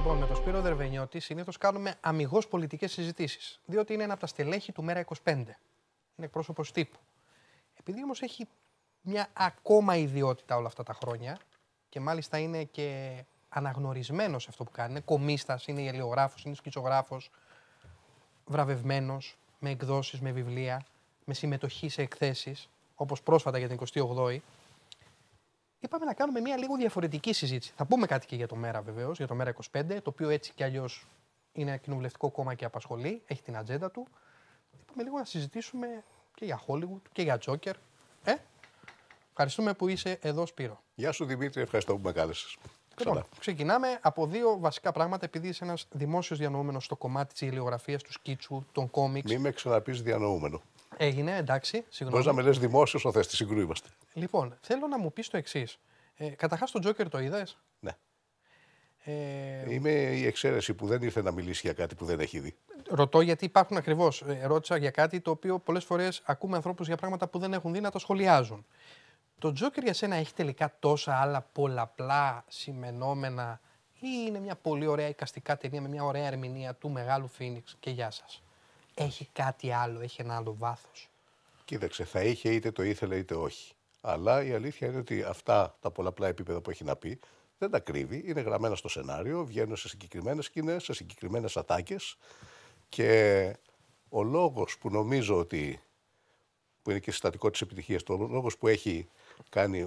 Λοιπόν, με τον Σπύρο Δερβενιώτη συνήθως κάνουμε αμυγός πολιτικές συζητήσεις. Διότι είναι ένα από τα στελέχη του Μέρα 25. Είναι εκπρόσωπος τύπου. Επειδή όμως έχει μια ακόμα ιδιότητα όλα αυτά τα χρόνια και μάλιστα είναι και αναγνωρισμένος σε αυτό που κάνει. Είναι κομίστας, είναι ελαιογράφο, είναι σκητσογράφο, βραβευμένος με εκδόσεις, με βιβλία, με συμμετοχή σε εκθέσεις, όπως πρόσφατα για την 28η είπαμε να κάνουμε μια λίγο διαφορετική συζήτηση. Θα πούμε κάτι και για το ΜΕΡΑ βεβαίως, για το ΜΕΡΑ 25, το οποίο έτσι κι αλλιώς είναι κοινοβουλευτικό κόμμα και απασχολεί, έχει την ατζέντα του. Είπαμε λίγο να συζητήσουμε και για Hollywood και για Τζόκερ. Ε? Ευχαριστούμε που είσαι εδώ, Σπύρο. Γεια σου, Δημήτρη, ευχαριστώ που με κάλεσες. Λοιπόν, ξεκινάμε από δύο βασικά πράγματα, επειδή είσαι ένας δημόσιος διανοούμενος στο κομμάτι της ηλιογραφίας, του σκίτσου, των κόμιξ. Μην με ξαναπείς διανοούμενο. Έγινε, εντάξει. Μπορείς να με λες δημόσιος ο θες, τη συγκρού είμαστε. Λοιπόν, θέλω να μου πεις το εξής. Ε, Καταρχάς, τον Τζόκερ το είδες. Ναι. Ε... Είμαι η εξαίρεση που δεν ήρθε να μιλήσει για κάτι που δεν έχει δει. Ρωτώ γιατί υπάρχουν ακριβώς. Ε, ρώτησα για κάτι το οποίο πολλές φορές ακούμε ανθρώπους για πράγματα που δεν έχουν δει να τα σχολιάζουν. Το Τζόκερ για σένα έχει τελικά τόσα άλλα πολλαπλά σημενόμενα ή είναι μια πολύ ωραία εικαστικά ταινία με μια ωραία ερμηνεία του μεγάλου Φίνιξ και γεια σας έχει κάτι άλλο, έχει ένα άλλο βάθος. Κοίταξε, θα είχε είτε το ήθελε είτε όχι. Αλλά η αλήθεια είναι ότι αυτά τα πολλαπλά επίπεδα που έχει να πει δεν τα κρύβει, είναι γραμμένα στο σενάριο, βγαίνουν σε συγκεκριμένες σκηνές, σε συγκεκριμένες ατάκες. Και ο λόγος που νομίζω ότι. που είναι και συστατικό της επιτυχίας, ο λόγος που έχει κάνει,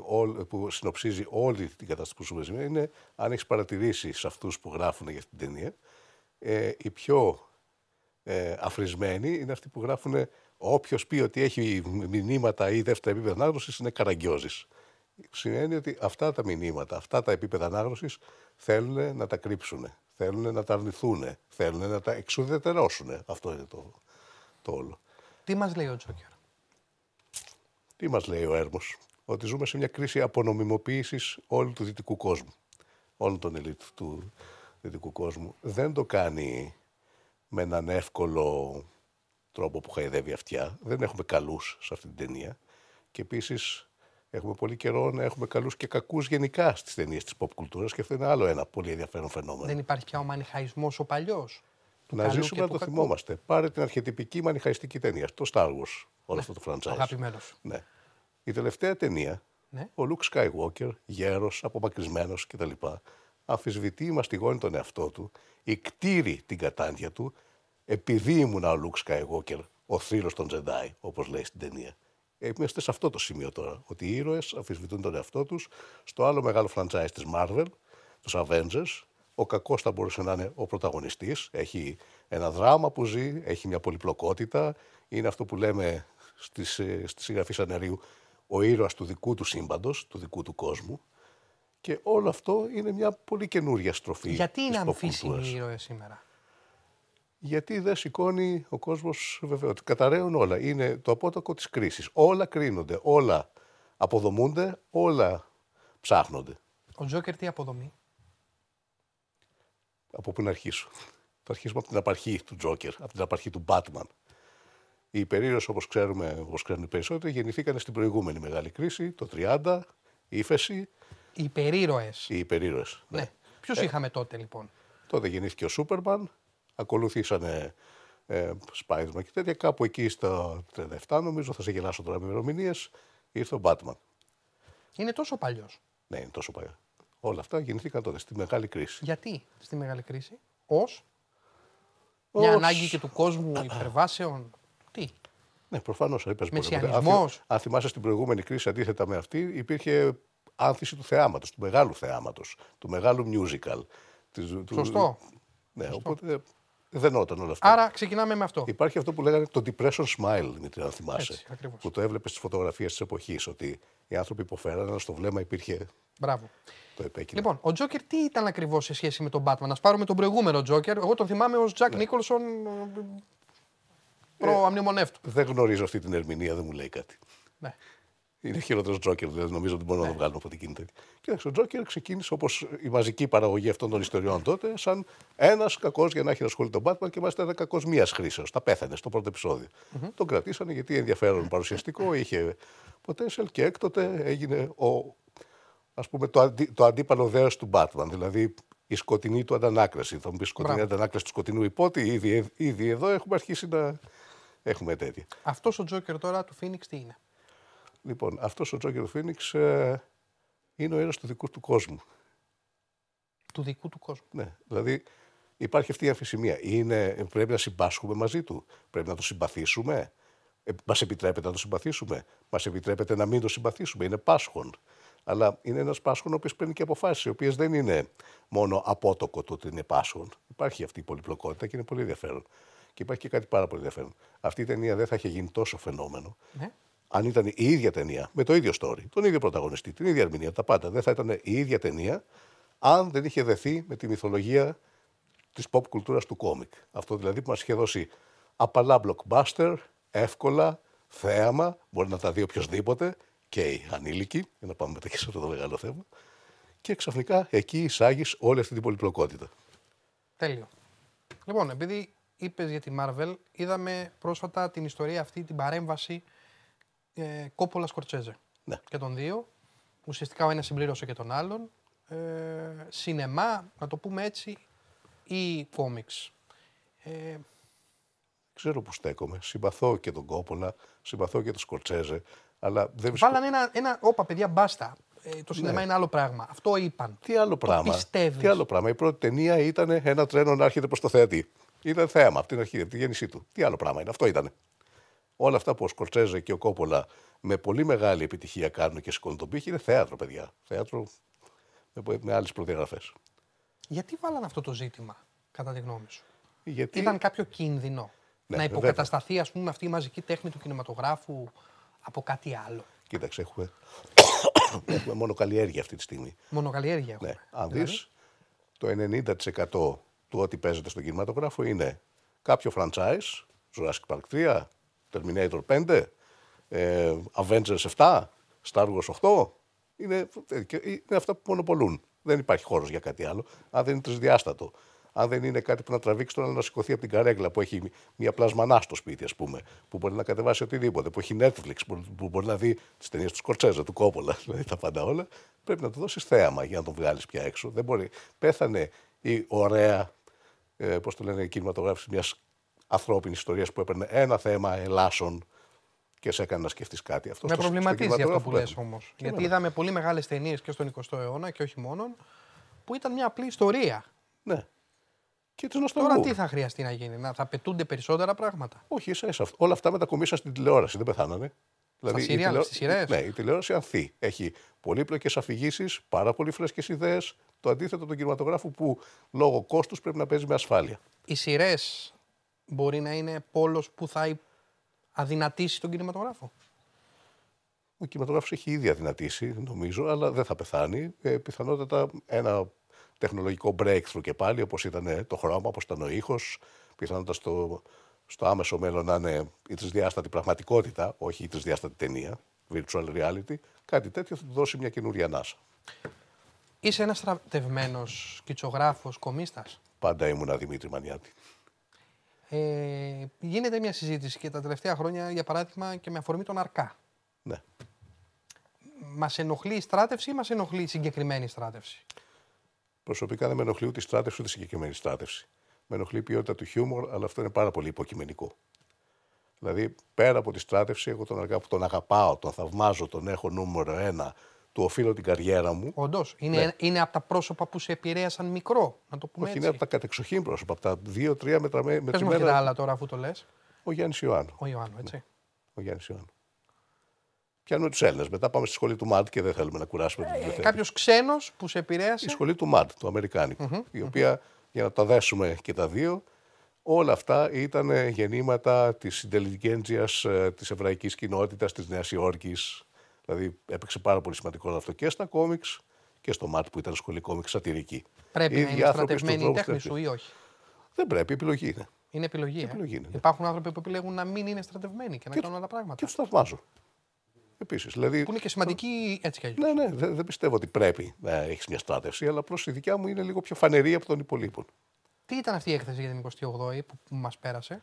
που συνοψίζει όλη την κατάσταση που ζούμε σήμερα, είναι αν έχεις παρατηρήσει σε αυτούς που γράφουν για την ταινία, ε, οι πιο ε, αφρισμένοι είναι αυτοί που γράφουν όποιος πει ότι έχει μηνύματα ή δεύτερα επίπεδα ανάγνωσης είναι καραγκιόζης. Σημαίνει ότι αυτά τα μηνύματα, αυτά τα επίπεδα ανάγνωσης θέλουν να τα κρύψουν, θέλουν να τα αρνηθούν, θέλουν να τα εξουδετερώσουν. Αυτό είναι το, το όλο. Τι μας λέει ο Τζόκερ. Τι μας λέει ο Έρμος. Ότι ζούμε σε μια κρίση απονομιμοποίησης όλου του δυτικού κόσμου. Όλων των ελίτ του δυτικού κόσμου. Δεν το κάνει με έναν εύκολο τρόπο που χαϊδεύει αυτιά. Δεν έχουμε καλούς σε αυτή την ταινία. Και επίσης Έχουμε πολύ καιρό να έχουμε καλούς και κακούς γενικά στις ταινίες της pop κουλτούρας και αυτό είναι άλλο ένα πολύ ενδιαφέρον φαινόμενο. Δεν υπάρχει πια ο μανιχαϊσμός ο παλιός. Να ζήσουμε να το θυμόμαστε. Πάρε την αρχιετυπική μανιχαϊστική ταινία, το Star Wars, όλο ναι, αυτό το franchise. Αγαπημένος. Ναι. Η τελευταία ταινία, ναι. ο Luke Skywalker, γέρος, απομακρυσμένος κτλ αφισβητεί, μαστιγώνει τον εαυτό του, ικτήρει την κατάντια του, επειδή ήμουν ο Λουκ Σκάιγόκερ, ο θρύο των Τζεντάι, όπως λέει στην ταινία. Ε, είμαστε σε αυτό το σημείο τώρα. Ότι οι ήρωες αφισβητούν τον εαυτό τους στο άλλο μεγάλο franchise της Marvel, τους Avengers. Ο κακός θα μπορούσε να είναι ο πρωταγωνιστής. Έχει ένα δράμα που ζει, έχει μια πολυπλοκότητα. Είναι αυτό που λέμε ε, στη συγγραφή Ανερίου, ο ήρωας του δικού του σύμπαντος, του δικού του κόσμου. Και όλο αυτό είναι μια πολύ καινούρια στροφή. Γιατί είναι αμφίσιμη η ήρωα σήμερα. Γιατί δεν σηκώνει ο κόσμος, βεβαίω. Καταραίουν όλα. Είναι το απότοκο της κρίσης. Όλα κρίνονται, όλα αποδομούνται, όλα ψάχνονται. Ο Τζόκερ τι αποδομεί. Από πού να αρχίσω. Θα αρχίσουμε από την απαρχή του Τζόκερ, από την απαρχή του Μπάτμαν. Οι περίεργε, όπως ξέρουμε, όπως ξέρουν οι περισσότεροι, γεννηθήκαν στην προηγούμενη μεγάλη κρίση, το 30, ύφεση. Οι υπερήρωες. Οι υπερήρωες. Ναι. ναι. Ποιου ε, είχαμε τότε λοιπόν. Τότε γεννήθηκε ο Σούπερμαν, ακολουθήσανε ε, και τέτοια. Κάπου εκεί στα 37, νομίζω, θα σε γελάσω τώρα με ημερομηνίες, ήρθε ο Μπάτμαν. Είναι τόσο παλιός. Ναι, είναι τόσο παλιό. Όλα αυτά γεννήθηκαν τότε, στη μεγάλη κρίση. Γιατί στη μεγάλη κρίση, ως. Ως... Μια ανάγκη και του κόσμου υπερβάσεων. Τι. Ναι, προφανώς. Μεσιανισμό. Αν θυμάσαι στην προηγούμενη κρίση, αντίθετα με αυτή, υπήρχε άνθηση του θεάματος, του μεγάλου θεάματος, του μεγάλου musical. Του, Σωστό. Ναι, Σωστό. οπότε όταν όλα αυτά. Άρα ξεκινάμε με αυτό. Υπάρχει αυτό που λέγανε το depression smile, Δημήτρη, αν θυμάσαι. Έτσι, ακριβώς. που το έβλεπες στις φωτογραφίες της εποχής. Ότι οι άνθρωποι υποφέραν, αλλά στο βλέμμα υπήρχε. Μπράβο. Το επέκεινα. Λοιπόν, ο Τζόκερ τι ήταν ακριβώς σε σχέση με τον Batman. Να πάρουμε τον προηγούμενο Τζόκερ. Εγώ τον θυμάμαι ως Τζακ ναι. Ε, ε, προαμνημονεύτου. Ε, δεν γνωρίζω αυτή την ερμηνεία, δεν μου λέει κάτι. Ναι. Είναι χειρότερος Τζόκερ, δηλαδή νομίζω ότι μπορούμε να το ναι. βγάλουμε από την κίνητα. Κοίταξε, ο Τζόκερ ξεκίνησε όπως η μαζική παραγωγή αυτών των ιστοριών τότε, σαν ένας κακός για να έχει ασχολεί τον Batman και μάλιστα ένα κακός μίας χρήσεως. Τα πέθανε στο πρώτο επεισόδιο. Mm-hmm. Τον κρατήσανε γιατί ενδιαφέρον παρουσιαστικό είχε potential και έκτοτε έγινε ο, ας πούμε, το, αντι, το αντίπαλο δέος του Batman. Δηλαδή η σκοτεινή του αντανάκλαση. Θα μου πεις σκοτεινή Μπράβο. αντανάκλαση του σκοτεινού υπότι, ήδη, ήδη εδώ έχουμε αρχίσει να έχουμε τέτοια. Αυτός ο Τζόκερ τώρα του Φίνιξ τι είναι. Λοιπόν, αυτός ο Τζόκερ Φίνιξ ε, είναι ο ένας του δικού του κόσμου. Του δικού του κόσμου. Ναι, δηλαδή υπάρχει αυτή η αμφισημία. Είναι, πρέπει να συμπάσχουμε μαζί του, πρέπει να το συμπαθήσουμε. Ε, μας επιτρέπεται να το συμπαθήσουμε, μας επιτρέπεται να μην το συμπαθήσουμε, είναι πάσχον. Αλλά είναι ένας πάσχον ο οποίος παίρνει και αποφάσεις, οι οποίες δεν είναι μόνο απότοκο το ότι είναι πάσχον. Υπάρχει αυτή η πολυπλοκότητα και είναι πολύ ενδιαφέρον. Και υπάρχει και κάτι πάρα πολύ ενδιαφέρον. Αυτή η ταινία δεν θα είχε γίνει τόσο φαινόμενο ναι αν ήταν η ίδια ταινία, με το ίδιο story, τον ίδιο πρωταγωνιστή, την ίδια ερμηνεία, τα πάντα, δεν θα ήταν η ίδια ταινία, αν δεν είχε δεθεί με τη μυθολογία της pop κουλτούρας του κόμικ. Αυτό δηλαδή που μας είχε δώσει απαλά blockbuster, εύκολα, θέαμα, μπορεί να τα δει οποιοδήποτε και οι ανήλικοι, για να πάμε μετά και σε αυτό το μεγάλο θέμα. Και ξαφνικά εκεί εισάγεις όλη αυτή την πολυπλοκότητα. Τέλειο. Λοιπόν, επειδή είπες για τη Marvel, είδαμε πρόσφατα την ιστορία αυτή, την παρέμβαση ε, Κόπολα Σκορτσέζε. Ναι. Και τον δύο. Ουσιαστικά ο ένας συμπλήρωσε και τον άλλον. Ε, σινεμά, να το πούμε έτσι, ή κόμιξ. Ε, Ξέρω που στέκομαι. Συμπαθώ και τον Κόπολα, συμπαθώ και τον Σκορτσέζε. Αλλά δεν Βάλανε ένα, ένα. Όπα, παιδιά, μπάστα. Ε, το ναι. σινεμά ναι. είναι άλλο πράγμα. Αυτό είπαν. Τι άλλο πράγμα. Πιστεύεις. Τι άλλο πράγμα. Η πρώτη ταινία ήταν ένα τρένο να έρχεται προς το θεατή. Ήταν θέαμα από την αρχή, από τη γέννησή του. Τι άλλο πράγμα είναι. Αυτό ήταν. Όλα αυτά που ο Σκορτσέζε και ο Κόπολα με πολύ μεγάλη επιτυχία κάνουν και σηκώνουν τον πύχη είναι θέατρο, παιδιά. Θέατρο με, με άλλες προδιαγραφές. Γιατί βάλανε αυτό το ζήτημα, κατά τη γνώμη σου. Γιατί... Ήταν κάποιο κίνδυνο ναι, να υποκατασταθεί ας πούμε, αυτή η μαζική τέχνη του κινηματογράφου από κάτι άλλο. Κοίταξε, έχουμε, έχουμε μόνο καλλιέργεια αυτή τη στιγμή. Μονοκαλλιέργεια ναι. έχουμε. Ναι. Αν δηλαδή... το 90% του ό,τι παίζεται στον κινηματογράφο είναι κάποιο franchise, Jurassic Park 3, Terminator 5, ε, Avengers 7, Star Wars 8. Είναι, ε, είναι αυτά που μονοπολούν. Δεν υπάρχει χώρος για κάτι άλλο. Αν δεν είναι τρισδιάστατο. Αν δεν είναι κάτι που να τραβήξει τον άλλο να σηκωθεί από την καρέκλα που έχει μια πλασμανά στο σπίτι, ας πούμε, που μπορεί να κατεβάσει οτιδήποτε, που έχει Netflix, που, μπορεί να δει τις ταινίες του Σκορτσέζα, του Κόπολα, δηλαδή τα πάντα όλα, πρέπει να του δώσεις θέαμα για να τον βγάλεις πια έξω. Δεν μπορεί. Πέθανε η ωραία, ε, πώς το λένε, κινηματογράφηση μιας ανθρώπινης ιστορίας που έπαιρνε ένα θέμα Ελλάσσων και σε έκανε να σκεφτείς κάτι. Αυτό με προβληματίζει αυτό που λες όμως. Γιατί είδαμε πολύ μεγάλες ταινίες και στον 20ο αιώνα και όχι μόνον που ήταν μια απλή ιστορία. Ναι. Και της Τώρα τι θα χρειαστεί να γίνει, να θα πετούνται περισσότερα πράγματα. Όχι, ίσα, Όλα αυτά μετακομίσαν στην τηλεόραση, δεν πεθάνανε. Δηλαδή, Στα τηλεο... Ναι, η τηλεόραση ανθεί. Έχει πολύπλοκες αφηγήσεις, πάρα πολύ φρέσκες ιδέες. Το αντίθετο του κινηματογράφου που λόγω κόστους πρέπει να παίζει με ασφάλεια. Οι σειρές μπορεί να είναι πόλος που θα αδυνατήσει τον κινηματογράφο. Ο κινηματογράφος έχει ήδη αδυνατήσει, νομίζω, αλλά δεν θα πεθάνει. Ε, πιθανότατα ένα τεχνολογικό breakthrough και πάλι, όπως ήταν ε, το χρώμα, όπως ήταν ο ήχος, πιθανότατα στο, στο άμεσο μέλλον να είναι η τρισδιάστατη πραγματικότητα, όχι η τρισδιάστατη ταινία, virtual reality. Κάτι τέτοιο θα του δώσει μια καινούρια ανάσα. Είσαι ένας στρατευμένος κιτσογράφο κομίστα. Πάντα ήμουν Δημήτρη Μανιάτη. Ε, γίνεται μια συζήτηση και τα τελευταία χρόνια, για παράδειγμα, και με αφορμή των Αρκά. Ναι. Μας ενοχλεί η στράτευση ή μας ενοχλεί η συγκεκριμένη στράτευση. Προσωπικά δεν με ενοχλεί ούτε η στράτευση ούτε η συγκεκριμένη στράτευση. Με ενοχλεί η ποιότητα του χιούμορ, αλλά αυτό είναι πάρα πολύ υποκειμενικό. Δηλαδή, πέρα από τη στράτευση, εγώ τον Αρκά που τον αγαπάω, τον θαυμάζω, τον έχω νούμερο ένα του οφείλω την καριέρα μου. Όντως. Είναι, ναι. είναι από τα πρόσωπα που σε επηρέασαν μικρό, να το πούμε Όχι, έτσι. είναι από τα κατεξοχήν πρόσωπα, από τα δύο-τρία μετραμέ, μετρημένα. Πες μου και άλλα τώρα αφού το λες. Ο Γιάννης Ιωάννου. Ο Ιωάννου, έτσι. Ναι. Ο Γιάννης Ιωάννου. Πιάνουμε τους Έλληνες. Μετά πάμε στη σχολή του ΜΑΤ και δεν θέλουμε να κουράσουμε ε, του Κάποιος ξένος που σε επηρέασε. Η σχολή του ΜΑΤ, του αμερικανικου mm-hmm. η οποία mm-hmm. για να τα δέσουμε και τα δύο, όλα αυτά ήταν γεννήματα της intelligentsia ε, της εβραϊκής κοινότητας της Νέας Υόρκης, Δηλαδή έπαιξε πάρα πολύ σημαντικό ρόλο αυτό και στα κόμιξ και στο ΜΑΤ που ήταν σχολή κόμιξ σατυρική. Πρέπει Ήδη να είναι στρατευμένη η τέχνη σου ή όχι. Δεν πρέπει, επιλογή είναι. Είναι επιλογή. Ε? επιλογή είναι, ναι. Υπάρχουν άνθρωποι που επιλέγουν να μην είναι στρατευμένοι και, και να κάνουν άλλα πράγματα. Και τους θαυμάζω. Επίσης, δηλαδή, που είναι και σημαντική έτσι κι αλλιώς. Ναι, ναι, δεν, πιστεύω ότι πρέπει να έχεις μια στράτευση, αλλά απλώς η δικιά μου είναι λίγο πιο φανερή από των υπολείπων. Τι ήταν αυτή η έκθεση για την 28η που μας πέρασε,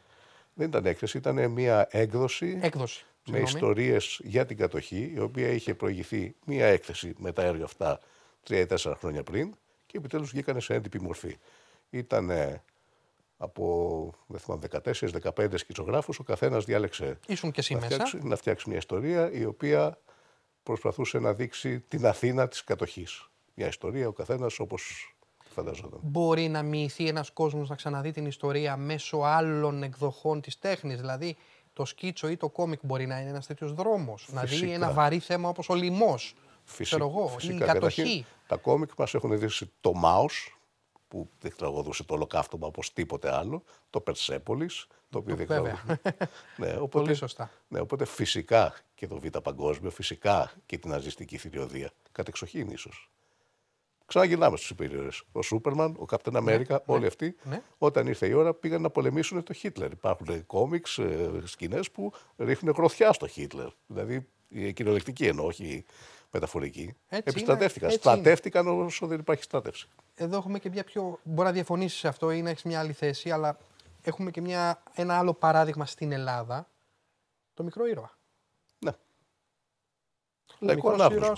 Δεν ήταν έκθεση, ήταν μια έκδοση. Έκδοση με ιστορίες για την κατοχή, η οποία είχε προηγηθεί μία έκθεση με τα έργα αυτά τρία ή τέσσερα χρόνια πριν και επιτέλους βγήκαν σε έντυπη μορφή. Ήταν από 14 14-15 σκητσογράφους, ο καθένας διάλεξε και να, φτιάξει, να φτιάξει μια ιστορία η οποία προσπαθούσε να δείξει την Αθήνα της κατοχής. Μια ιστορία, ο καθένας όπως Φανταζόταν. Μπορεί να μοιηθεί ένας κόσμος να ξαναδεί την ιστορία μέσω άλλων εκδοχών της τέχνης. Δηλαδή, το σκίτσο ή το κόμικ μπορεί να είναι ένας τέτοιος δρόμος. Να δει ένα βαρύ θέμα όπως ο λοιμός. Φυσικά. Ξέρω εγώ, Η κατοχή. τα κόμικ μας έχουν δείξει το Μάο που δεν τραγωδούσε το ολοκαύτωμα όπως τίποτε άλλο, το Περσέπολης. Το οποίο δεν ναι, οπότε, Πολύ σωστά. Ναι, οπότε φυσικά και το Β' Παγκόσμιο, φυσικά και την ναζιστική θηριωδία. Κατεξοχήν ίσως. Ξαναγυρνάμε στους υπερήρωε. Ο Σούπερμαν, ο Καπτεν ναι, Αμέρικα, ναι, όλοι αυτοί, ναι. όταν ήρθε η ώρα, πήγαν να πολεμήσουν τον Χίτλερ. Υπάρχουν κόμιξ, ε, σκηνές που ρίχνουν γροθιά στο Χίτλερ. Δηλαδή κυριολεκτική ενώ, όχι μεταφορική. Έτσι Επιστρατεύτηκαν. Στρατεύτηκαν όσο δεν υπάρχει στράτευση. Εδώ έχουμε και μια πιο. Μπορεί να διαφωνήσεις σε αυτό ή να έχεις μια άλλη θέση, αλλά έχουμε και μια, ένα άλλο παράδειγμα στην Ελλάδα. Το μικρό ήρωα. Ναι. Λαϊκό ήρωα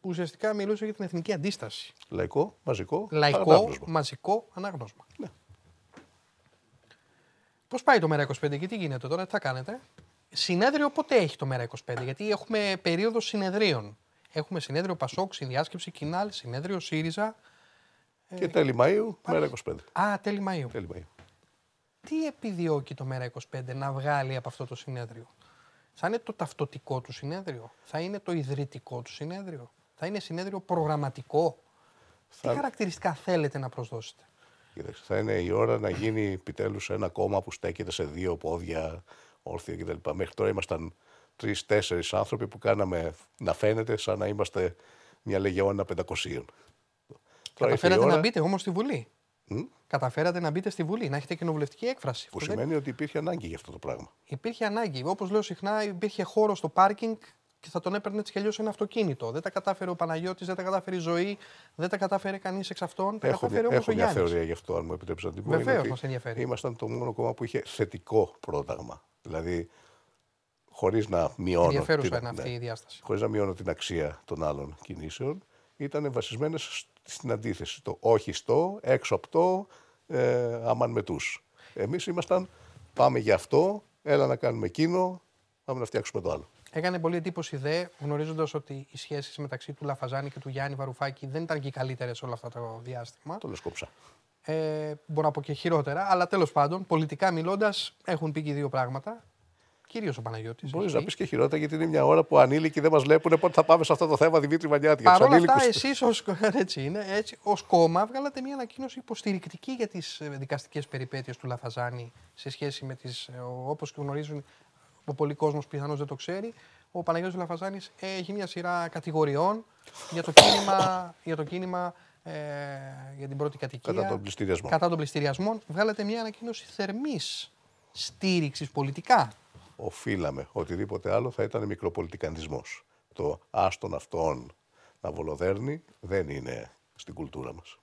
που ουσιαστικά μιλούσε για την εθνική αντίσταση. Λαϊκό, μαζικό, Λαϊκό, ανάγνωσμα. μαζικό ανάγνωσμα. Ναι. Πώς πάει το ΜΕΡΑ25 και τι γίνεται τώρα, τι θα κάνετε. Συνέδριο πότε έχει το ΜΕΡΑ25, γιατί έχουμε περίοδο συνεδρίων. Έχουμε συνέδριο Πασόκ, συνδιάσκεψη κοινάλ, συνέδριο ΣΥΡΙΖΑ. Και τέλη Μαΐου, ΜΕΡΑ25. Α, τέλη Μαΐου. τέλη Μαΐου. Τι επιδιώκει το ΜΕΡΑ25 να βγάλει από αυτό το συνέδριο. Θα είναι το ταυτοτικό του συνέδριο, θα είναι το ιδρυτικό του συνέδριο θα είναι συνέδριο προγραμματικό. Θα... Τι χαρακτηριστικά θέλετε να προσδώσετε. Κοίταξε, θα είναι η ώρα να γίνει επιτέλους ένα κόμμα που στέκεται σε δύο πόδια όρθια κτλ. Μέχρι τώρα ήμασταν τρει-τέσσερι άνθρωποι που κάναμε να φαίνεται σαν να είμαστε μια λεγεώνα 500. Καταφέρατε να μπείτε όμως στη Βουλή. Mm? Καταφέρατε να μπείτε στη Βουλή, να έχετε κοινοβουλευτική έκφραση. Που σημαίνει ότι υπήρχε ανάγκη για αυτό το πράγμα. Υπήρχε ανάγκη. Όπως λέω συχνά, υπήρχε χώρο στο πάρκινγκ και θα τον έπαιρνε έτσι κι αλλιώς ένα αυτοκίνητο. Δεν τα κατάφερε ο Παναγιώτης, δεν τα κατάφερε η ζωή, δεν τα κατάφερε κανείς εξ αυτών. Τα έχω κατάφερε όμω ο Γιάννη. Έχω μια θεωρία γι' αυτό, αν μου επιτρέψεις να την πω. Βεβαίω μας ενδιαφέρει. Ήμασταν το μόνο κόμμα που είχε θετικό πρόταγμα. Δηλαδή, χωρίς να μειώνω. Ενδιαφέρουσα την, αυτή ναι. η διάσταση. Χωρίς να μειώνω την αξία των άλλων κινήσεων, ήταν βασισμένε στην αντίθεση. Το όχι στο, έξω από το, ε, αμάν με τους. Εμείς ήμασταν πάμε γι' αυτό, έλα να κάνουμε εκείνο, πάμε να φτιάξουμε το άλλο. Έκανε πολύ εντύπωση δε, γνωρίζοντας ότι οι σχέσεις μεταξύ του Λαφαζάνη και του Γιάννη Βαρουφάκη δεν ήταν και οι καλύτερες όλο αυτό το διάστημα. Το λεσκόψα. Ε, μπορώ να πω και χειρότερα, αλλά τέλος πάντων, πολιτικά μιλώντας, έχουν πει και δύο πράγματα. Κυρίως ο Παναγιώτης. Μπορείς να πεις και χειρότερα, γιατί είναι μια ώρα που ανήλικοι δεν μας βλέπουν. Πότε θα πάμε σε αυτό το θέμα, Δημήτρη Μανιάτη. Παρ' όλα αυτά, εσείς ως έτσι ως κόμμα βγάλατε μια ανακοίνωση υποστηρικτική για τις ε, δικαστικές περιπέτειες του Λαφαζάνη σε σχέση με τις, ε, όπως γνωρίζουν, που πολλοί κόσμος πιθανώς δεν το ξέρει, ο Παναγιώτης Λαφαζάνης έχει μια σειρά κατηγοριών για το κίνημα, για, το κίνημα ε, για την πρώτη κατοικία. Κατά τον πληστηριασμό. Κατά τον πληστηριασμό. Βγάλετε μια ανακοίνωση θερμής στήριξης πολιτικά. Οφείλαμε. Οτιδήποτε άλλο θα ήταν μικροπολιτικαντισμός. Το άστον αυτόν να βολοδέρνει δεν είναι στην κουλτούρα μας.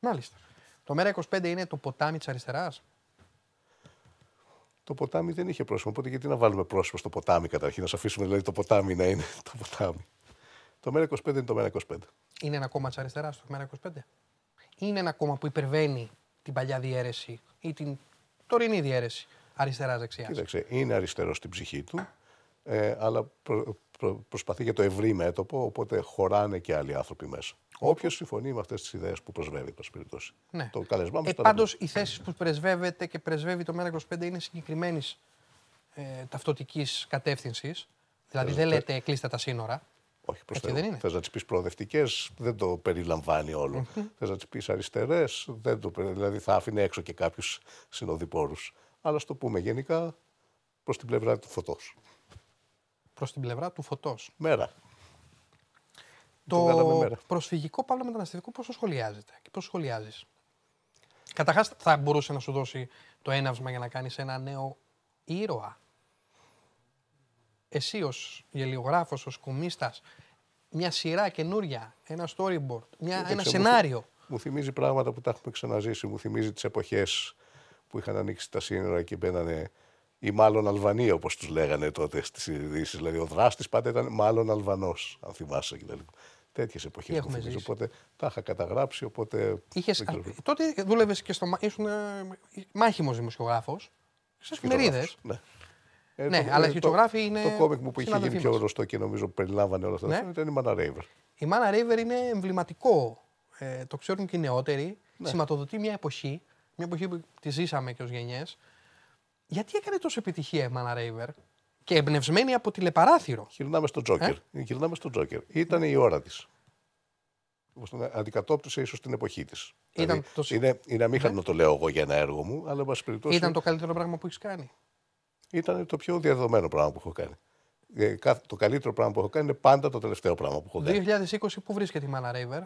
Μάλιστα. Το μέρα 25 είναι το ποτάμι της αριστεράς το ποτάμι δεν είχε πρόσωπο, Οπότε γιατί να βάλουμε πρόσωπο στο ποτάμι καταρχήν, να σα αφήσουμε δηλαδή το ποτάμι να είναι το ποτάμι. Το ΜΕΡΑ25 είναι το ΜΕΡΑ25. Είναι ένα κόμμα της αριστεράς το ΜΕΡΑ25. Είναι ένα κόμμα που υπερβαίνει την παλιά διαίρεση ή την τωρινή διαίρεση αριστερά-δεξιά. Κοίταξε, είναι αριστερό στην ψυχή του, ε, αλλά προ, προσπαθεί για το ευρύ μέτωπο, οπότε χωράνε και άλλοι άνθρωποι μέσα. Όποιος συμφωνεί με αυτές τις ιδέες που πρεσβεύει, πα περιπτώσει. Ναι. Το καλεσμά μα. Ε, Πάντω, οι θέσεις που πρεσβεύεται και πρεσβεύει το ΜΕΡΑ25 είναι συγκεκριμένης ε, ταυτοτικής κατεύθυνσης. Δηλαδή, δεν λέτε κλείστε τα σύνορα. Όχι, προσθέτω. Θες να τις πεις προοδευτικές, δεν το περιλαμβάνει όλο. Θες να τις πεις αριστερές, το... δηλαδή θα άφηνε έξω και κάποιους συνοδοιπόρους. Αλλά στο πούμε γενικά προς την πλευρά του φωτός. Προς την πλευρά του φωτός. Μέρα το προσφυγικό Παύλο μεταναστευτικό πώς το σχολιάζεται και πώς σχολιάζεις. Καταρχάς, θα μπορούσε να σου δώσει το έναυσμα για να κάνεις ένα νέο ήρωα. Εσύ ως γελιογράφος, ως κομίστα, μια σειρά καινούρια, ένα storyboard, μια, ένα σενάριο. Μου, μου θυμίζει πράγματα που τα έχουμε ξαναζήσει. Μου θυμίζει τις εποχές που είχαν ανοίξει τα σύνορα και μπαίνανε. ή μάλλον Αλβανοί, όπως τους λέγανε τότε στις ειδήσει. Δηλαδή, ο δράστης πάντα ήταν μάλλον Αλβανός, αν θυμάσαι κτλ τέτοιες εποχές. Έχουμε ζήσει. Οπότε τα είχα καταγράψει. Οπότε Είχες, α, τότε δούλευες και στο. ήσουν ε, μάχημος δημοσιογράφος. Στι εφημερίδες. Ναι. Ε, ναι, αλλά ε, οι δημοσιογράφοι είναι. Το κόμικ μου που είχε γίνει πιο γνωστό και νομίζω περιλάμβανε όλα αυτά ναι. ήταν η Μάνα Ρέιβερ. Η Μάνα Ρέιβερ είναι εμβληματικό. Ε, το ξέρουν και οι νεότεροι. Ναι. Σηματοδοτεί μια εποχή. Μια εποχή που τη ζήσαμε και ως γενιές. Γιατί έκανε τόσο επιτυχία η Μάνα Ρέιβερ, και εμπνευσμένη από τηλεπαράθυρο. Γυρνάμε στο Τζόκερ. Ε? Γυρνάμε στο Τζόκερ. Ήταν η ώρα της. Αντικατόπτωσε, ίσως την εποχή της. Δηλαδή, το... Είναι, είναι αμήχανο ναι. το λέω εγώ για ένα έργο μου, αλλά μα περιπτώσει. Ήταν το καλύτερο πράγμα που έχεις κάνει. Ήταν το πιο διαδεδομένο πράγμα που έχω κάνει. Ε, το καλύτερο πράγμα που έχω κάνει είναι πάντα το τελευταίο πράγμα που έχω κάνει. Το 2020 που βρίσκεται η Μάνα Ρέιβερ.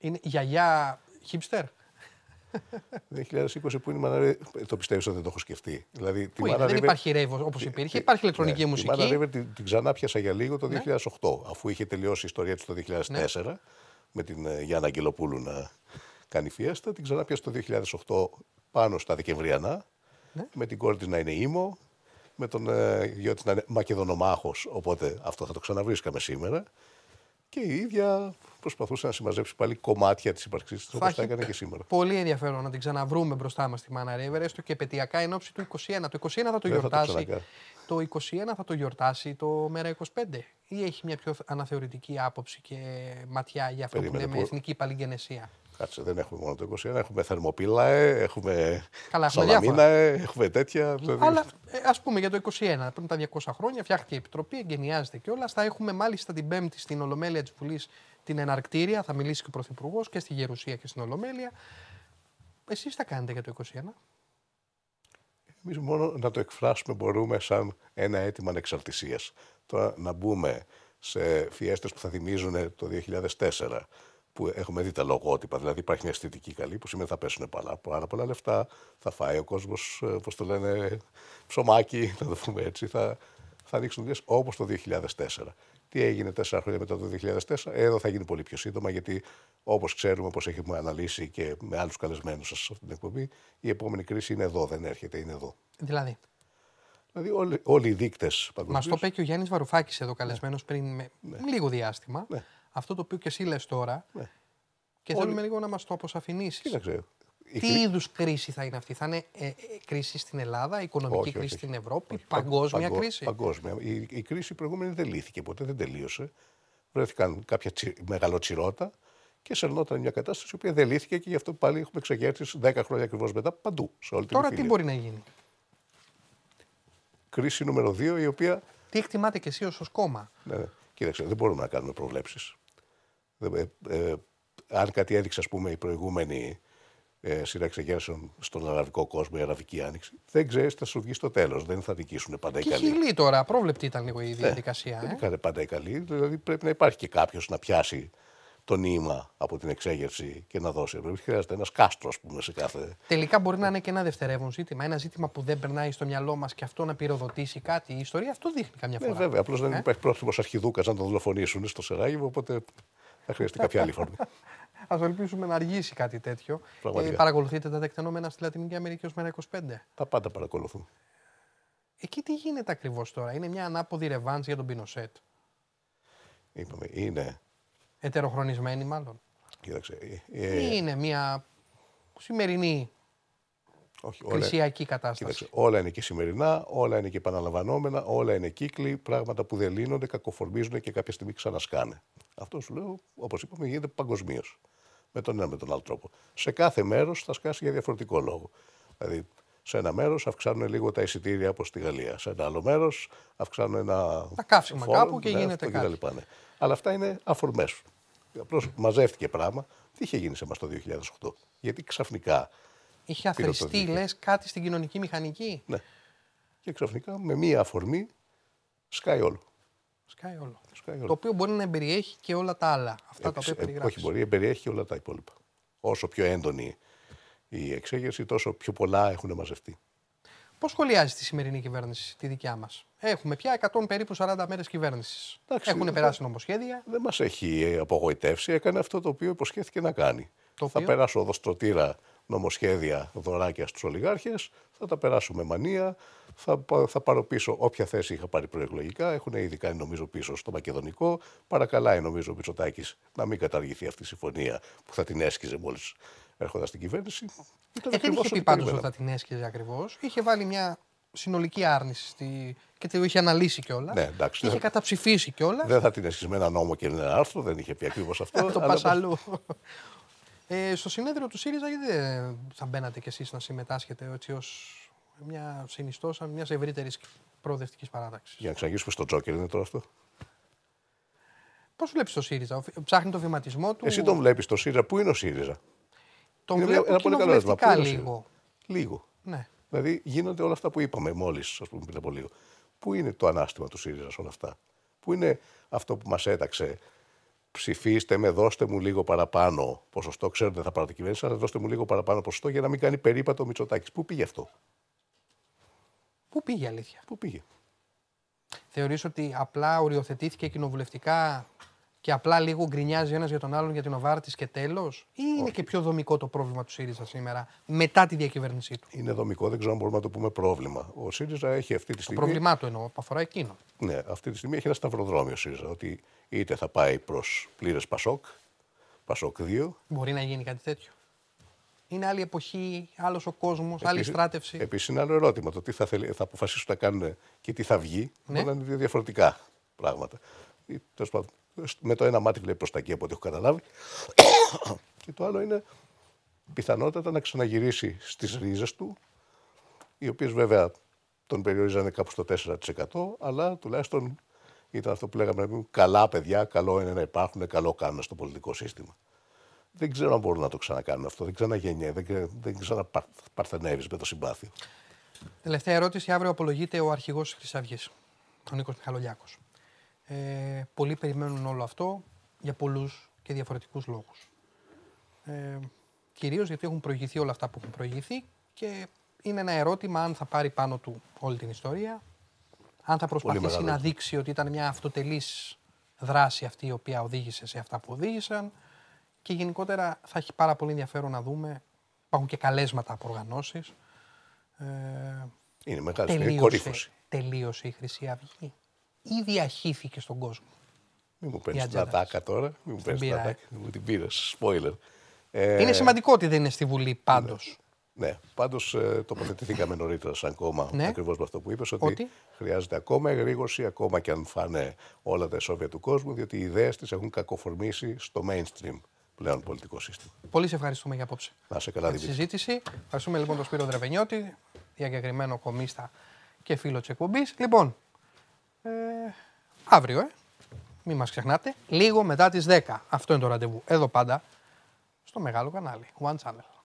Είναι γιαγιά hipster. Το 2020 που είναι η ε, το πιστεύω ότι δεν το έχω σκεφτεί. Δηλαδή, τη Μάνα δεν υπάρχει ρεύμα όπω υπήρχε, υπάρχει ηλεκτρονική ναι, μουσική. Η Μάνα Ρίβερ την, την ξανά πιάσα για λίγο το 2008, ναι. αφού είχε τελειώσει η ιστορία της το 2004, ναι. με την ε, Γιάννα Αγγελοπούλου να κάνει φιέστα. Την ξανά πιάσα το 2008 πάνω στα Δεκεμβριανά, ναι. με την κόρη της να είναι ήμο, με τον ε, γιο της να είναι Μακεδονομάχος. Οπότε αυτό θα το ξαναβρίσκαμε σήμερα και η ίδια προσπαθούσε να συμμαζέψει πάλι κομμάτια της ύπαρξής της όπως τα έκανε και σήμερα. Πολύ ενδιαφέρον να την ξαναβρούμε μπροστά μας στη Μάνα Ρίβερ, έστω και πετειακά εν ώψη του 21. Το 21 θα το γιορτάσει. το, 21 θα το γιορτάσει το μέρα 25. Ή έχει μια πιο αναθεωρητική άποψη και ματιά για αυτό που λέμε εθνική παλιγενεσία. Κάτσε, δεν έχουμε μόνο το 21, έχουμε Θερμοπύλαε, έχουμε Καλά, έχουμε τέτοια. Δηλαδή... Αλλά ε, ας πούμε για το 21, πριν τα 200 χρόνια, φτιάχτηκε η Επιτροπή, εγκαινιάζεται κιόλας. Θα έχουμε μάλιστα την Πέμπτη στην Ολομέλεια της Βουλής την εναρκτήρια, θα μιλήσει και ο Πρωθυπουργός και στη Γερουσία και στην Ολομέλεια. Εσείς τα κάνετε για το 21. Εμείς μόνο να το εκφράσουμε μπορούμε σαν ένα αίτημα ανεξαρτησίας. Τώρα να μπούμε σε φιέστες που θα θυμίζουν το 2004, που έχουμε δει τα λογότυπα. Δηλαδή υπάρχει μια αισθητική καλή που σημαίνει θα πέσουν πάρα, πάρα πολλά λεφτά, θα φάει ο κόσμος, όπω ε, το λένε, ψωμάκι, να το πούμε έτσι. Θα, θα ανοίξουν δουλειές όπως το 2004. Τι έγινε τέσσερα χρόνια μετά το 2004, ε, εδώ θα γίνει πολύ πιο σύντομα, γιατί όπως ξέρουμε, όπως έχουμε αναλύσει και με άλλους καλεσμένους σας σε αυτή την εκπομπή, η επόμενη κρίση είναι εδώ, δεν έρχεται, είναι εδώ. Δηλαδή. Δηλαδή, όλοι, όλοι οι δείκτες παγκοσμίω. Μας το είπε και ο Γιάννης Βαρουφάκης εδώ καλεσμένος ναι. πριν λίγο διάστημα. Ναι αυτό το οποίο και εσύ λες τώρα. Ναι. Και Όλοι... θέλουμε λίγο να μας το αποσαφηνίσει. Τι Τι είδους κρίση θα είναι αυτή, Θα είναι ε, ε, κρίση στην Ελλάδα, οικονομική κρίση στην Ευρώπη, παγκόσμια παγκο, κρίση. Παγκόσμια. Η, κρίση προηγούμενη δεν λύθηκε ποτέ, δεν τελείωσε. Βρέθηκαν κάποια τσι, μεγαλοτσιρότα και σερνόταν μια κατάσταση η οποία δεν λύθηκε και γι' αυτό πάλι έχουμε εξεγέρσει 10 χρόνια ακριβώς μετά παντού. Σε όλη Τώρα τι μπορεί να γίνει. Κρίση νούμερο 2, η οποία. Τι εκτιμάτε κι εσύ ω κόμμα. Ναι. ναι. Κοίταξε, δεν μπορούμε να κάνουμε προβλέψεις. Ε, ε, αν κάτι έδειξε, ας πούμε, η προηγούμενη ε, σύραξη στον αραβικό κόσμο, η αραβική άνοιξη, δεν ξέρεις, θα σου βγει στο τέλος. Δεν θα δικήσουν πάντα οι καλοί. χιλή τώρα, πρόβλεπτη ήταν λίγο η διαδικασία. Ε, ε, Δεν ήταν πάντα οι καλοί. Δηλαδή πρέπει να υπάρχει και κάποιος να πιάσει το νήμα από την εξέγερση και να δώσει. Χρειάζεται ένας κάστρος, ας πούμε, σε κάθε. Τελικά μπορεί να είναι και ένα δευτερεύον ζήτημα. Ένα ζήτημα που δεν περνάει στο μυαλό μας και αυτό να πυροδοτήσει κάτι. Η ιστορία αυτό δείχνει καμιά ε, φορά. Ναι, βέβαια. Απλώς δεν ε? υπάρχει πρόθυμος αρχιδούκας να τον δολοφονήσουν στο Σεράγιο, οπότε θα χρειαστεί κάποια άλλη φορμή. Ας ελπίσουμε να αργήσει κάτι τέτοιο. Ε, παρακολουθείτε τα δεκτενόμενα στη Λατινική Αμερική ως μέρα 25. Τα πάντα παρακολουθούν. Εκεί τι γίνεται ακριβώς τώρα, Είναι μια ανάποδη ρευάνση για τον Πινοσέτ. Είπαμε, είναι Ετεροχρονισμένη μάλλον. Κοίταξε. Ε, ε είναι μια σημερινή όχι, όλα, Κρυσιακή κατάσταση. Κοίταξε, όλα είναι και σημερινά, όλα είναι και επαναλαμβανόμενα, όλα είναι κύκλοι, πράγματα που δεν λύνονται, κακοφορμίζουν και κάποια στιγμή ξανασκάνε. Αυτό σου λέω, όπως είπαμε, γίνεται παγκοσμίως. Με τον ένα με τον άλλο τρόπο. Σε κάθε μέρος θα σκάσει για διαφορετικό λόγο. Δηλαδή, σε ένα μέρος αυξάνουν λίγο τα εισιτήρια, όπως στη Γαλλία. Σε ένα άλλο μέρος αυξάνουν ένα. Τα καύσιμα κάπου και ναι, γίνεται κάτι. Και αλλά αυτά είναι αφορμές. Απλώς μαζεύτηκε πράγμα. Τι είχε γίνει σε εμάς το 2008, Γιατί ξαφνικά. Είχε αθρηστεί, λες, κάτι στην κοινωνική μηχανική. Ναι. Και ξαφνικά με μία αφορμή σκάει όλο. Σκάει όλο. Σκάει όλο. Το οποίο μπορεί να εμπεριέχει και όλα τα άλλα. Αυτά τα οποία περιγράφει. Όχι, μπορεί να περιέχει και όλα τα υπόλοιπα. Όσο πιο έντονη η εξέγερση, τόσο πιο πολλά έχουν μαζευτεί. Πώς σχολιάζει τη σημερινή κυβέρνηση, τη δικιά μας. Έχουμε πια 100 περίπου 40 μέρες κυβέρνησης. Έχουν περάσει νομοσχέδια. Δεν μας έχει απογοητεύσει. Έκανε αυτό το οποίο υποσχέθηκε να κάνει. θα οποίο... περάσω τύρα νομοσχέδια δωράκια στους ολιγάρχες, θα τα περάσω με μανία, θα, θα πάρω πίσω όποια θέση είχα πάρει προεκλογικά. Έχουν ήδη κάνει νομίζω πίσω στο μακεδονικό. Παρακαλάει νομίζω ο Μητσοτάκης να μην καταργηθεί αυτή η συμφωνία που θα την έσκιζε μόλι έρχοντα στην κυβέρνηση. ε, δεν είχε πει πάντως θα την έσχιζε ακριβώς. Είχε βάλει μια συνολική άρνηση στη... και το είχε αναλύσει κιόλας. Ναι, εντάξει, είχε δεν... καταψηφίσει κιόλας. Δεν θα την έσχιζε με ένα νόμο και ένα άρθρο, δεν είχε πει ακριβώς αυτό. το πα αλλού. Ε, στο συνέδριο του ΣΥΡΙΖΑ, γιατί δεν θα μπαίνατε κι εσείς να συμμετάσχετε έτσι ως μια συνιστόσα μιας ευρύτερης προοδευτικής παράταξης. Για να ξαναγήσουμε στο Τζόκερ, είναι τώρα αυτό. Πώς βλέπεις το ΣΥΡΙΖΑ, ψάχνει το βηματισμό του. Εσύ τον βλέπεις το ΣΥΡΙΖΑ, πού είναι ο ΣΥΡΙΖΑ. Τον βλέπω ένα πολύ καλό έσμα. Λίγο. λίγο. Ναι. Δηλαδή γίνονται όλα αυτά που είπαμε μόλις, ας πούμε, πριν από λίγο. Πού είναι το ανάστημα του ΣΥΡΙΖΑ όλα αυτά. Πού είναι αυτό που μας έταξε. Ψηφίστε με, δώστε μου λίγο παραπάνω ποσοστό. Ξέρετε, θα πάρω κυβέρνηση, αλλά δώστε μου λίγο παραπάνω ποσοστό για να μην κάνει περίπατο ο Μητσοτάκης. Πού πήγε αυτό. Πού πήγε αλήθεια. Πού πήγε. Θεωρείς ότι απλά οριοθετήθηκε κοινοβουλευτικά και απλά λίγο γκρινιάζει ένας για τον άλλον για την Οβάρτη και τέλος, ή είναι Όχι. και πιο δομικό το πρόβλημα του ΣΥΡΙΖΑ σήμερα μετά τη διακυβέρνησή του. Είναι δομικό, δεν ξέρω αν μπορούμε να το πούμε πρόβλημα. Ο ΣΥΡΙΖΑ έχει αυτή τη στιγμή. Το πρόβλημά του εννοώ, αφορά εκείνο. Ναι, αυτή τη στιγμή έχει ένα σταυροδρόμιο ο ΣΥΡΙΖΑ. Ότι είτε θα πάει προς πλήρες Πασόκ, Πασόκ 2. Μπορεί να γίνει κάτι τέτοιο. Είναι άλλη εποχή, άλλος ο κόσμος, άλλη στράτευση. Επίσης, είναι άλλο ερώτημα. Το τι θα, θέλει, θα αποφασίσουν να κάνουν και τι θα βγει. Ναι. Μπορεί είναι δύο διαφορετικά πράγματα. Τέλος πάντων, με το ένα μάτι βλέπει προς τα εκεί από ό,τι έχω καταλάβει. και το άλλο είναι πιθανότατα να ξαναγυρίσει στις ναι. ρίζες του, οι οποίες βέβαια τον περιορίζανε κάπου στο 4%, αλλά τουλάχιστον ήταν αυτό που λέγαμε καλά παιδιά, καλό είναι να υπάρχουν, καλό κάνουν στο πολιτικό σύστημα. Δεν ξέρω αν μπορούν να το ξανακάνουν αυτό. Δεν ξαναγεννιέται, δεν, δεν ξαναπαρθενεύει με το συμπάθειο. Τελευταία ερώτηση. Αύριο απολογείται ο αρχηγός της Χρυσαυγή, ο Νίκος Μιχαλολιάκος. Ε, πολλοί περιμένουν όλο αυτό για πολλούς και διαφορετικούς λόγους. Ε, κυρίως γιατί έχουν προηγηθεί όλα αυτά που έχουν προηγηθεί και είναι ένα ερώτημα αν θα πάρει πάνω του όλη την ιστορία, αν θα προσπαθήσει να δείξει ότι ήταν μια αυτοτελής δράση αυτή η οποία οδήγησε σε αυτά που οδήγησαν και γενικότερα θα έχει πάρα πολύ ενδιαφέρον να δούμε, υπάρχουν και καλέσματα από οργανώσεις. Ε, είναι μεγάλη τελείωσε, τελείωσε η Χρυσή Αυγή ήδη διαχύθηκε στον κόσμο. Μην μου παίρνεις την τώρα. Μην μου παίρνεις την ατάκα. Μην μου την πήρες. Σπόιλερ. Είναι σημαντικό ότι δεν είναι στη Βουλή πάντως. Ναι, ναι. πάντως ε, τοποθετηθήκαμε νωρίτερα σαν κόμμα ναι. ακριβώς με αυτό που είπες, ότι, χρειάζεται ακόμα εγρήγορση, ακόμα και αν φάνε όλα τα εσόβια του κόσμου, διότι οι ιδέες της έχουν κακοφορμήσει στο mainstream πλέον πολιτικό σύστημα. Πολύ σε ευχαριστούμε για απόψε. Να σε καλά, Δημήτρη. συζήτηση. Ευχαριστούμε λοιπόν τον Σπύρο Δρεβενιώτη, διακεκριμένο κομίστα και φίλο της εκπομπής. Λοιπόν, ε, αύριο, ε. Μην μας ξεχνάτε. Λίγο μετά τις 10. Αυτό είναι το ραντεβού. Εδώ πάντα, στο μεγάλο κανάλι. One Channel.